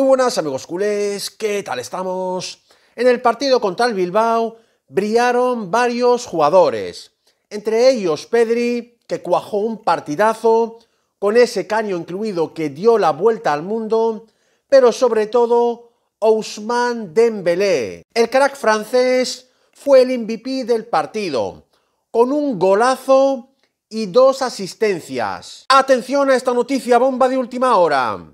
Muy buenas amigos culés, ¿qué tal estamos? En el partido contra el Bilbao brillaron varios jugadores, entre ellos Pedri, que cuajó un partidazo, con ese caño incluido que dio la vuelta al mundo, pero sobre todo Ousmane Dembélé. El crack francés fue el MVP del partido, con un golazo y dos asistencias. Atención a esta noticia bomba de última hora.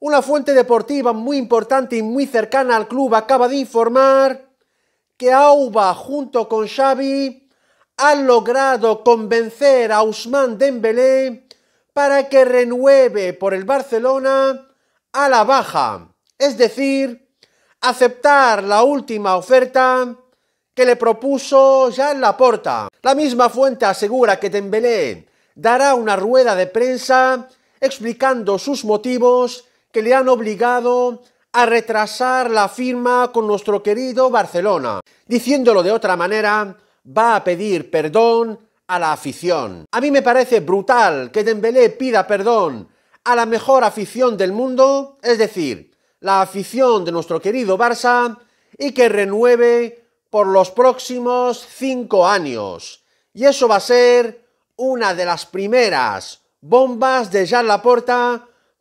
Una fuente deportiva muy importante y muy cercana al club acaba de informar que Auba junto con Xavi ha logrado convencer a Usman Dembélé para que renueve por el Barcelona a la baja, es decir, aceptar la última oferta que le propuso ya en La misma fuente asegura que Dembélé dará una rueda de prensa explicando sus motivos que le han obligado a retrasar la firma con nuestro querido Barcelona. Diciéndolo de otra manera, va a pedir perdón a la afición. A mí me parece brutal que Dembélé pida perdón a la mejor afición del mundo, es decir, la afición de nuestro querido Barça, y que renueve por los próximos cinco años. Y eso va a ser una de las primeras bombas de Jean Laporta